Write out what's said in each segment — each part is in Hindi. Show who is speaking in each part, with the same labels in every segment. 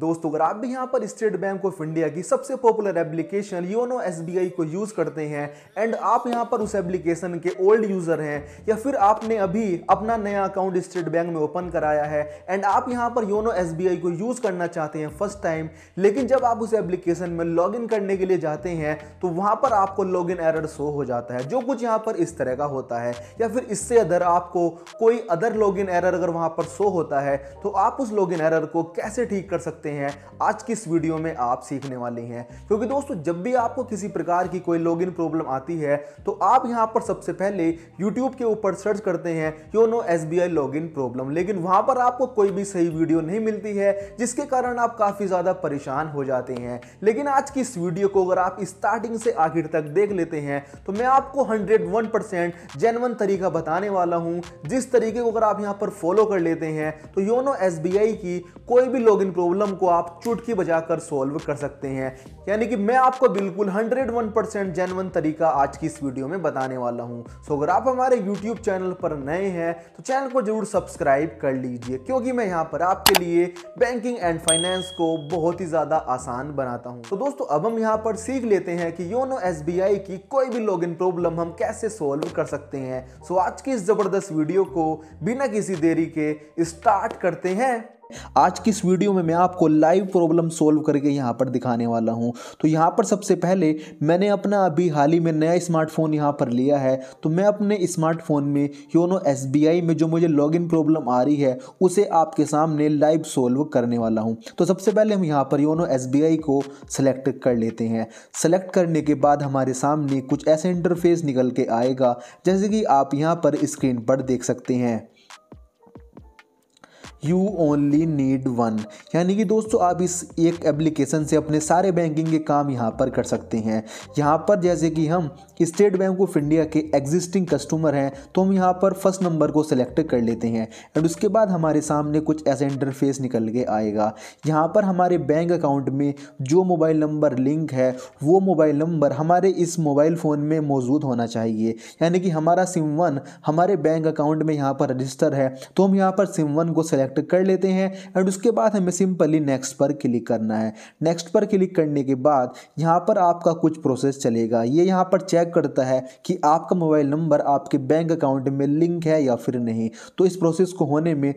Speaker 1: दोस्तों अगर आप भी यहाँ पर स्टेट बैंक ऑफ इंडिया की सबसे पॉपुलर एप्लीकेशन योनो एस को यूज़ करते हैं एंड आप यहाँ पर उस एप्लीकेशन के ओल्ड यूज़र हैं या फिर आपने अभी अपना नया अकाउंट स्टेट बैंक में ओपन कराया है एंड आप यहाँ पर योनो एस को यूज़ करना चाहते हैं फर्स्ट टाइम लेकिन जब आप उस एप्लीकेशन में लॉग करने के लिए जाते हैं तो वहां पर आपको लॉग इन एरर शो हो जाता है जो कुछ यहाँ पर इस तरह का होता है या फिर इससे अदर आपको कोई अदर लॉग इन एरर अगर वहां पर शो होता है तो आप उस लॉग इन एरर को कैसे ठीक कर सकते सकते हैं आज की इस वीडियो में आप सीखने वाले हैं क्योंकि दोस्तों जब भी आपको किसी प्रकार की कोई लॉगिन प्रॉब्लम आती है तो आप यहाँ पर सबसे पहले यूट्यूब के ऊपर सर्च करते हैं no S B I problem लेकिन वहाँ पर आपको कोई भी सही वीडियो नहीं मिलती है जिसके कारण आप काफ़ी ज़्यादा परेशान हो जाते हैं लेकिन आज की इस वीडियो को अगर आप स्टार्टिंग से आखिर तक देख लेते हैं तो मैं आपको हंड्रेड वन परसेंट जेनवन तरीका बताने वाला हूं जिस तरीके को अगर आप यहां पर फॉलो कर लेते हैं तो योनो एस की कोई भी लॉगिन प्रॉब्लम प्रॉब्लम को आप चुटकी बजाकर सॉल्व कर सकते हैं यानी कि मैं आपको बिल्कुल 101 परसेंट जेनवन तरीका आज की इस वीडियो में बताने वाला हूं सो अगर आप हमारे यूट्यूब चैनल पर नए हैं तो चैनल को जरूर सब्सक्राइब कर लीजिए क्योंकि मैं यहाँ पर आपके लिए बैंकिंग एंड फाइनेंस को बहुत ही ज़्यादा आसान बनाता हूँ तो दोस्तों अब हम यहाँ पर सीख लेते हैं कि योनो एस की कोई भी लॉग प्रॉब्लम हम कैसे सोल्व कर सकते हैं सो आज की इस ज़बरदस्त वीडियो को बिना किसी देरी के स्टार्ट करते हैं आज की इस वीडियो में मैं आपको लाइव प्रॉब्लम सोल्व करके यहाँ पर दिखाने वाला हूँ तो यहाँ पर सबसे पहले मैंने अपना अभी हाल ही में नया स्मार्टफोन यहाँ पर लिया है तो मैं अपने स्मार्टफोन में योनो एस में जो मुझे लॉगिन प्रॉब्लम आ रही है उसे आपके सामने लाइव सोल्व करने वाला हूँ तो सबसे पहले हम यहाँ पर योनो एस को सेलेक्ट कर लेते हैं सेलेक्ट करने के बाद हमारे सामने कुछ ऐसे इंटरफेस निकल के आएगा जैसे कि आप यहाँ पर स्क्रीन पर देख सकते हैं यू ओनली नीड वन यानी कि दोस्तों आप इस एक एप्लीकेशन से अपने सारे बैंकिंग के काम यहाँ पर कर सकते हैं यहाँ पर जैसे कि हम स्टेट बैंक ऑफ इंडिया के एग्जिस्टिंग कस्टमर हैं तो हम यहाँ पर फर्स्ट नंबर को सिलेक्ट कर लेते हैं एंड उसके बाद हमारे सामने कुछ ऐसा इंटरफेस निकल के आएगा यहाँ पर हमारे बैंक अकाउंट में जो मोबाइल नंबर लिंक है वो मोबाइल नंबर हमारे इस मोबाइल फ़ोन में मौजूद होना चाहिए यानी कि हमारा सिम वन हमारे बैंक अकाउंट में यहाँ पर रजिस्टर है तो हम यहाँ पर सिम वन को सिलेक्ट सेलेक्ट कर लेते हैं एंड उसके बाद हमें सिंपली नेक्स्ट पर क्लिक करना है नेक्स्ट पर क्लिक करने के बाद यहाँ पर आपका कुछ प्रोसेस चलेगा ये यहाँ पर चेक करता है कि आपका मोबाइल नंबर आपके बैंक अकाउंट में लिंक है या फिर नहीं तो इस प्रोसेस को होने में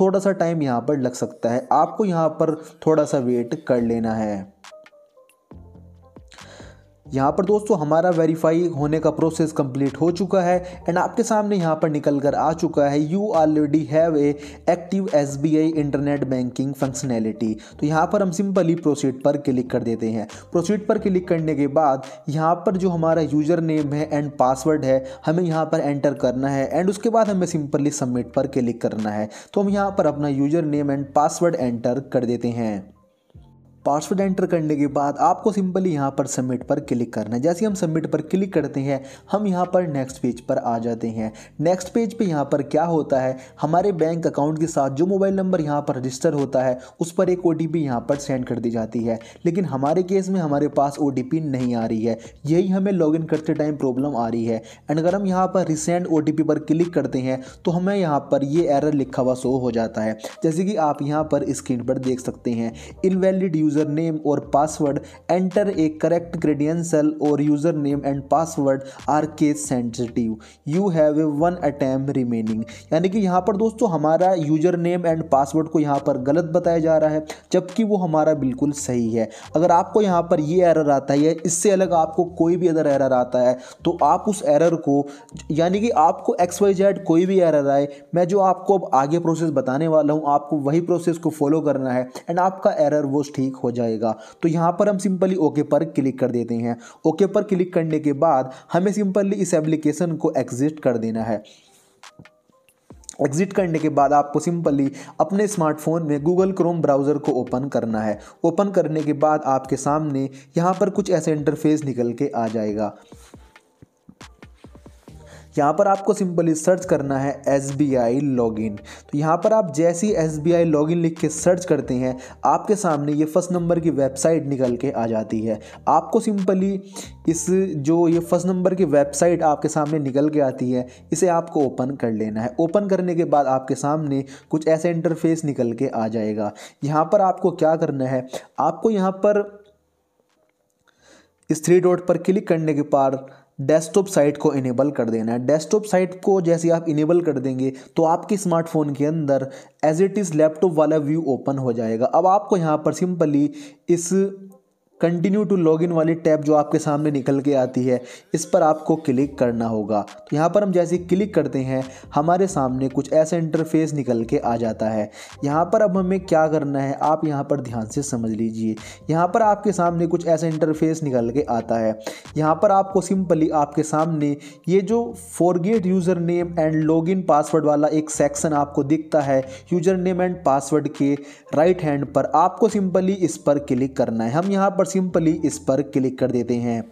Speaker 1: थोड़ा सा टाइम यहाँ पर लग सकता है आपको यहाँ पर थोड़ा सा वेट कर लेना है यहाँ पर दोस्तों हमारा वेरीफाई होने का प्रोसेस कंप्लीट हो चुका है एंड आपके सामने यहाँ पर निकल कर आ चुका है you already have a active S internet banking functionality तो यहाँ पर हम सिंपली प्रोसीड पर क्लिक कर देते हैं प्रोसीड पर क्लिक करने के बाद यहाँ पर जो हमारा यूजर नेम है एंड पासवर्ड है हमें यहाँ पर एंटर करना है एंड उसके बाद हमें सिंपली सबमिट पर क्लिक करना है तो हम यहाँ पर अपना user name and password enter कर देते हैं पासवर्ड एंटर करने के बाद आपको सिंपली यहाँ पर सबमिट पर क्लिक करना है जैसे हम सबमिट पर क्लिक करते हैं हम यहाँ पर नेक्स्ट पेज पर आ जाते हैं नेक्स्ट पेज पे यहाँ पर क्या होता है हमारे बैंक अकाउंट के साथ जो मोबाइल नंबर यहाँ पर रजिस्टर होता है उस पर एक ओ टी पी यहाँ पर सेंड कर दी जाती है लेकिन हमारे केस में हमारे पास ओ टी पी नहीं आ रही है यही हमें लॉग इन करते टाइम प्रॉब्लम आ रही है एंड अगर हम यहाँ पर रिसेंट ओ टी पी पर क्लिक करते हैं तो हमें यहाँ पर ये एरर लिखा हुआ शो हो जाता है जैसे कि आप यहाँ पर स्क्रीन पर देख सकते हैं इनवैलिड यूज यूज़र नेम और password enter a correct credentials और user name and password are case sensitive you have a one attempt remaining यानी कि यहाँ पर दोस्तों हमारा यूज़र नेम एंड पासवर्ड को यहाँ पर गलत बताया जा रहा है जबकि वो हमारा बिल्कुल सही है अगर आपको यहाँ पर ये एरर आता है या इससे अलग आपको कोई भी अदर एरर आता है तो आप उस एरर को यानी कि आपको एक्स वाई जेड कोई भी एरर आए मैं जो आपको अब आगे प्रोसेस बताने वाला हूँ आपको वही प्रोसेस को फॉलो करना है एंड आपका एरर वो ठीक हो जाएगा तो यहाँ पर हम सिंपली ओके पर क्लिक कर देते हैं ओके पर क्लिक करने के बाद हमें सिंपली इस एप्लीकेशन को एग्जिट कर देना है एग्जिट करने के बाद आपको सिंपली अपने स्मार्टफोन में गूगल क्रोम ब्राउज़र को ओपन करना है ओपन करने के बाद आपके सामने यहाँ पर कुछ ऐसे इंटरफेस निकल के आ जाएगा यहाँ पर आपको सिंपली सर्च करना है एस बी आई लॉगिन तो यहाँ पर आप जैसे ही एस बी आई लॉगिन लिख के सर्च करते हैं आपके सामने ये फर्स्ट नंबर की वेबसाइट निकल के आ जाती है आपको सिंपली इस जो ये फर्स्ट नंबर की वेबसाइट आपके सामने निकल के आती है इसे आपको ओपन कर लेना है ओपन करने के बाद आपके सामने कुछ ऐसा इंटरफेस निकल के आ जाएगा यहाँ पर आपको क्या करना है आपको यहाँ पर इस थ्री डॉट पर क्लिक करने के बाद डेस्कटॉप साइट को इनेबल कर देना है डेस्कटॉप साइट को जैसे आप इनेबल कर देंगे तो आपके स्मार्टफोन के अंदर एज इट इज़ लैपटॉप वाला व्यू ओपन हो जाएगा अब आपको यहाँ पर सिंपली इस कंटिन्यू टू लॉगिन वाली टैब जो आपके सामने निकल के आती है इस पर आपको क्लिक करना होगा तो यहाँ पर हम जैसे क्लिक करते हैं हमारे सामने कुछ ऐसा इंटरफेस निकल के आ जाता है यहाँ पर अब हमें क्या करना है आप यहाँ पर ध्यान से समझ लीजिए यहाँ पर आपके सामने कुछ ऐसा इंटरफेस निकल के आता है यहाँ पर आपको सिंपली आपके सामने ये जो forget user name and log in password वाला एक सेक्शन आपको दिखता है यूज़र नेम एंड पासवर्ड के राइट हैंड पर आपको सिंपली इस पर क्लिक करना है हम यहाँ पर सिंपली इस पर क्लिक कर देते हैं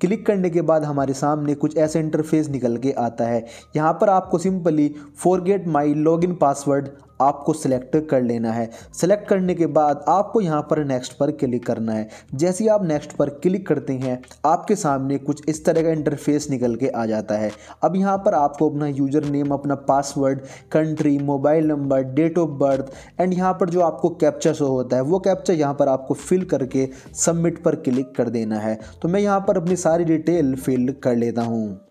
Speaker 1: क्लिक करने के बाद हमारे सामने कुछ ऐसा इंटरफेस निकल के आता है यहाँ पर आपको simply forget my login password आपको सेलेक्ट कर लेना है सेलेक्ट करने के बाद आपको यहाँ पर नेक्स्ट पर क्लिक करना है जैसे ही आप नेक्स्ट पर क्लिक करते हैं आपके सामने कुछ इस तरह का इंटरफेस निकल के आ जाता है अब यहाँ पर आपको अपना यूजर नेम अपना password country mobile number date of birth and यहाँ पर जो आपको कैप्चा शो होता है वो कैप्चा यहाँ पर आपको फिल करके सबमिट पर क्लिक कर देना है तो मैं यहाँ पर अपनी सारी डिटेल फिल कर लेता हूँ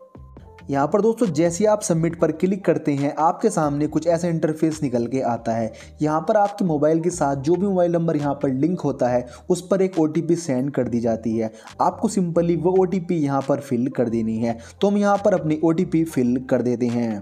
Speaker 1: यहाँ पर दोस्तों जैसे आप सबमिट पर क्लिक करते हैं आपके सामने कुछ ऐसा इंटरफेस निकल के आता है यहाँ पर आपके मोबाइल के साथ जो भी मोबाइल नंबर यहाँ पर लिंक होता है उस पर एक ओ सेंड कर दी जाती है आपको सिंपली वो ओ टी यहाँ पर फिल कर देनी है तो हम यहाँ पर अपनी ओ फिल कर देते हैं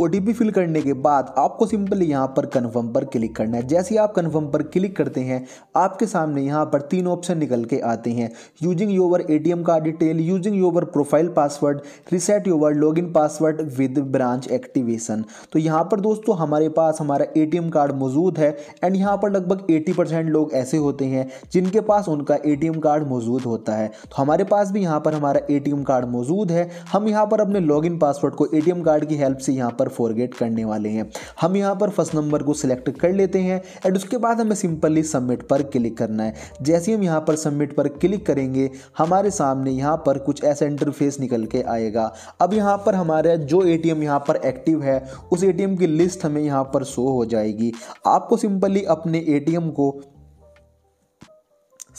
Speaker 1: ओ फिल करने के बाद आपको सिंपली यहाँ पर कन्फर्म पर क्लिक करना है जैसे ही आप कन्फर्म पर क्लिक करते हैं आपके सामने यहाँ पर तीन ऑप्शन निकल के आते हैं using your A T card detail using your profile password reset your login password with branch activation तो यहाँ पर दोस्तों हमारे पास हमारा ए कार्ड मौजूद है एंड यहाँ पर लगभग एटी लोग ऐसे होते हैं जिनके पास उनका ए कार्ड मौजूद होता है तो हमारे पास भी यहाँ पर हमारा ए कार्ड मौजूद है हम यहाँ पर अपने लॉगिन पासवर्ड को ए कार्ड की हेल्प से यहाँ पर पर फॉरगेट करने वाले हैं हम यहाँ पर फर्स्ट नंबर को सिलेक्ट कर लेते हैं एंड उसके बाद हमें सिंपली सबमिट पर क्लिक करना है जैसे हम यहाँ पर सबमिट पर क्लिक करेंगे हमारे सामने यहाँ पर कुछ ऐसा इंटरफेस निकल के आएगा अब यहाँ पर हमारा जो ए टी पर एक्टिव है उस ए की लिस्ट हमें यहाँ पर शो हो जाएगी आपको सिंपली अपने ए को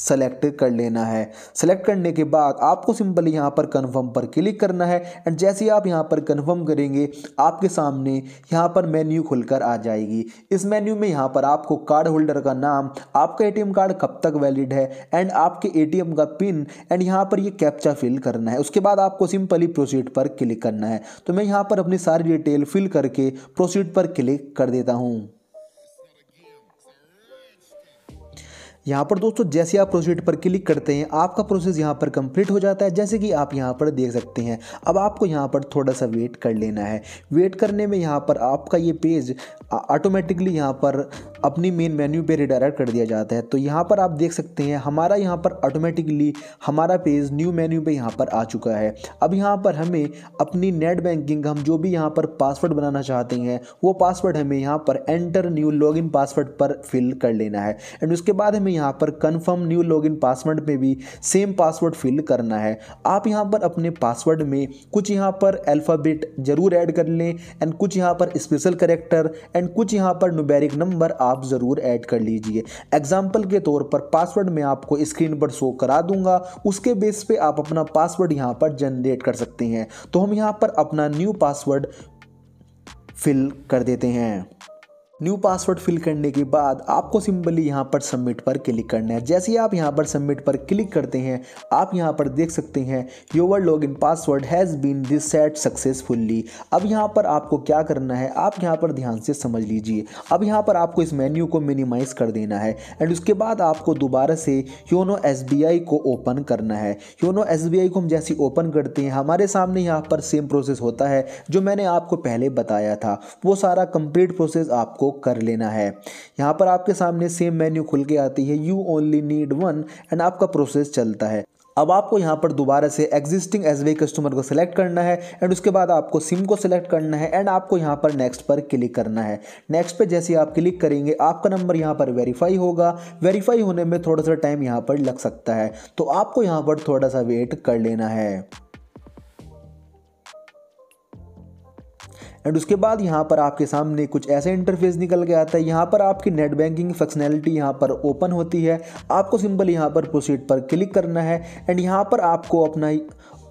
Speaker 1: सेलेक्ट कर लेना है सेलेक्ट करने के बाद आपको सिंपली यहाँ पर कन्फर्म पर क्लिक करना है एंड जैसे ही आप यहाँ पर कन्फर्म करेंगे आपके सामने यहाँ पर मेन्यू खुलकर आ जाएगी इस मेन्यू में यहाँ पर आपको कार्ड होल्डर का नाम आपका एटीएम कार्ड कब तक वैलिड है एंड आपके एटीएम का पिन एंड यहाँ पर ये कैप्चा फिल करना है उसके बाद आपको सिंपली प्रोसीड पर क्लिक करना है तो मैं यहाँ पर अपनी सारी डिटेल फिल करके प्रोसीड पर क्लिक कर देता हूँ यहाँ पर दोस्तों जैसे आप प्रोसीड पर क्लिक करते हैं आपका प्रोसेस यहाँ पर कंप्लीट हो जाता है जैसे कि आप यहाँ पर देख सकते हैं अब आपको यहाँ पर थोड़ा सा वेट कर लेना है वेट करने में यहाँ पर आपका ये पेज ऑटोमेटिकली यहाँ पर अपनी मेन मेन्यू पे रिडायरेक्ट कर दिया जाता है तो यहाँ पर आप देख सकते हैं हमारा यहाँ पर ऑटोमेटिकली हमारा पेज न्यू मेन्यू पे यहाँ पर आ चुका है अब यहाँ पर हमें अपनी नेट बैंकिंग हम जो भी यहाँ पर पासवर्ड बनाना चाहते हैं वो पासवर्ड हमें यहाँ पर एंटर न्यू लॉगिन पासवर्ड पर फिल कर लेना है एंड उसके बाद हमें यहाँ पर कन्फर्म न्यू लॉगिन पासवर्ड में भी सेम पासवर्ड फिल करना है आप यहाँ पर अपने पासवर्ड में कुछ यहाँ पर अल्फ़ाबेट ज़रूर ऐड कर लें एंड कुछ यहाँ पर स्पेशल करेक्टर एंड कुछ यहाँ पर नुबैरिक नंबर आप ज़रूर ऐड कर लीजिए एग्ज़ाम्पल के तौर पर पासवर्ड मैं आपको स्क्रीन पर शो करा दूंगा उसके बेस पे आप अपना पासवर्ड यहाँ पर जनरेट कर सकते हैं तो हम यहाँ पर अपना न्यू पासवर्ड फिल कर देते हैं न्यू पासवर्ड फिल करने के बाद आपको सिंपली यहाँ पर सबमिट पर क्लिक करना है जैसे ही आप यहाँ पर सबमिट पर क्लिक करते हैं आप यहाँ पर देख सकते हैं your log in password has been this set successfully अब यहाँ पर आपको क्या करना है आप यहाँ पर ध्यान से समझ लीजिए अब यहाँ पर आपको इस मेन्यू को मिनिमाइज़ कर देना है एंड उसके बाद आपको दोबारा से योनो एस को ओपन करना है योनो एस को हम जैसे ओपन करते हैं हमारे सामने यहाँ पर सेम प्रोसेस होता है जो मैंने आपको पहले बताया था वो सारा कंप्लीट प्रोसेस आपको कर लेना है यहाँ पर आपके सामने सेम मेन्यू खुल के आती है you only need one and आपका प्रोसेस चलता है अब आपको यहाँ पर दोबारा से एग्जिस्टिंग एस कस्टमर को सिलेक्ट करना है एंड उसके बाद आपको सिम को सिलेक्ट करना है एंड आपको यहाँ पर नेक्स्ट पर क्लिक करना है नेक्स्ट पे जैसे आप क्लिक करेंगे आपका नंबर यहाँ पर वेरीफाई होगा वेरीफाई होने में थोड़ा सा टाइम यहाँ पर लग सकता है तो आपको यहाँ पर थोड़ा सा वेट कर लेना है एंड उसके बाद यहाँ पर आपके सामने कुछ ऐसे इंटरफेस निकल के आता है यहाँ पर आपकी नेट बैंकिंग फंक्शनैलिटी यहाँ पर ओपन होती है आपको सिंपल यहाँ पर प्रोसीड पर क्लिक करना है एंड यहाँ पर आपको अपना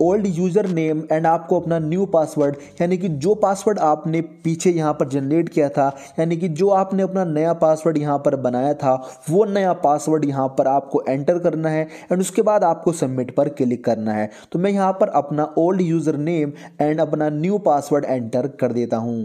Speaker 1: ओल्ड यूज़र नेम एंड आपको अपना न्यू पासवर्ड यानी कि जो पासवर्ड आपने पीछे यहाँ पर जनरेट किया था यानी कि जो आपने अपना नया पासवर्ड यहाँ पर बनाया था वो नया पासवर्ड यहाँ पर आपको एंटर करना है एंड उसके बाद आपको सबमिट पर क्लिक करना है तो मैं यहाँ पर अपना ओल्ड यूज़र नेम एंड अपना न्यू पासवर्ड एंटर कर देता हूँ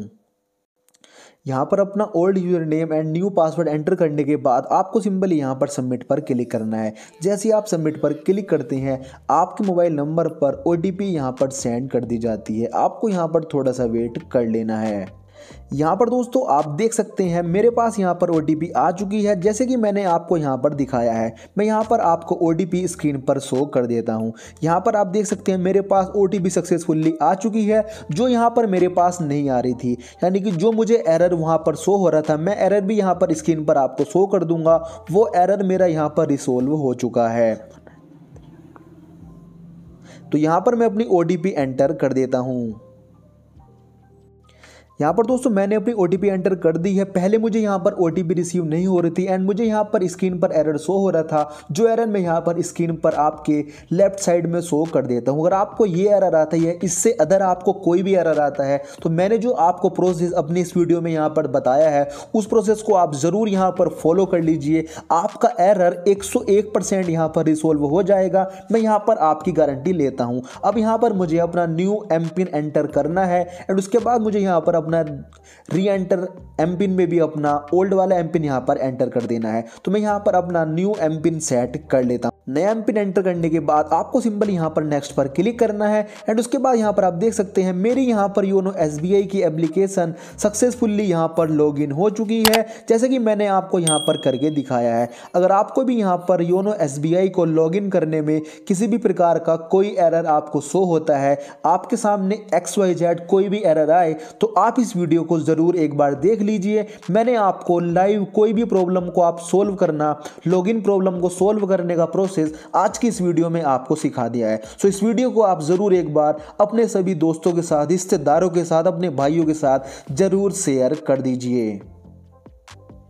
Speaker 1: यहाँ पर अपना old user name and new password enter करने के बाद आपको सिंपली यहाँ पर सबमिट पर क्लिक करना है जैसे ही आप सबमिट पर क्लिक करते हैं आपके मोबाइल नंबर पर ओ टी पी यहाँ पर सेंड कर दी जाती है आपको यहाँ पर थोड़ा सा वेट कर लेना है यहाँ पर दोस्तों आप देख सकते हैं मेरे पास यहाँ पर ओ आ चुकी है जैसे कि मैंने आपको यहाँ पर दिखाया है मैं यहाँ पर आपको ओ स्क्रीन पर शो कर देता हूँ यहाँ पर आप देख सकते हैं मेरे पास ओ सक्सेसफुल्ली आ चुकी है जो यहाँ पर मेरे पास नहीं आ रही थी यानी कि जो मुझे एरर वहाँ पर शो हो रहा था मैं एरर भी यहाँ पर स्क्रीन पर आपको शो कर दूंगा वो एरर मेरा यहाँ पर रिसोल्व हो चुका है तो यहाँ पर मैं अपनी ओ एंटर कर देता हूँ यहाँ पर दोस्तों मैंने अपनी ओ एंटर कर दी है पहले मुझे यहाँ पर ओ रिसीव नहीं हो रही थी एंड मुझे यहाँ पर स्क्रीन पर एरर शो हो रहा था जो एरर मैं यहाँ पर स्क्रीन पर आपके लेफ्ट साइड में शो कर देता हूँ अगर आपको ये एरर आता है इससे अदर आपको कोई भी एरर आता है तो मैंने जो आपको प्रोसेस अपने इस वीडियो में यहाँ पर बताया है उस प्रोसेस को आप ज़रूर यहाँ पर फॉलो कर लीजिए आपका एरर एक परसेंट यहाँ पर रिसोल्व हो जाएगा मैं यहाँ पर आपकी गारंटी लेता हूँ अब यहाँ पर मुझे अपना न्यू एम एंटर करना है एंड उसके बाद मुझे यहाँ पर अपना री एंटर एम पिन में भी अपना ओल्ड वाला एम पिन यहाँ पर एंटर कर देना है तो मैं यहाँ पर अपना न्यू एम पिन सेट कर लेता नया पिन एंटर करने के बाद आपको सिंपल यहाँ पर नेक्स्ट पर क्लिक करना है एंड उसके बाद यहाँ पर आप देख सकते हैं मेरी यहाँ पर योनो एस की एप्लीकेशन सक्सेसफुली यहाँ पर लॉगिन हो चुकी है जैसे कि मैंने आपको यहाँ पर करके दिखाया है अगर आपको भी यहाँ पर योनो एस को लॉगिन करने में किसी भी प्रकार का कोई एरर आपको शो होता है आपके सामने एक्स वाई जेड कोई भी एरर आए तो आप इस वीडियो को ज़रूर एक बार देख लीजिए मैंने आपको लाइव कोई भी प्रॉब्लम को आप सोल्व करना लॉग प्रॉब्लम को सोल्व करने का प्रोसेस कोर्सेज आज की इस वीडियो में आपको सिखा दिया है सो इस वीडियो को आप ज़रूर एक बार अपने सभी दोस्तों के साथ रिश्तेदारों के साथ अपने भाइयों के साथ ज़रूर शेयर कर दीजिए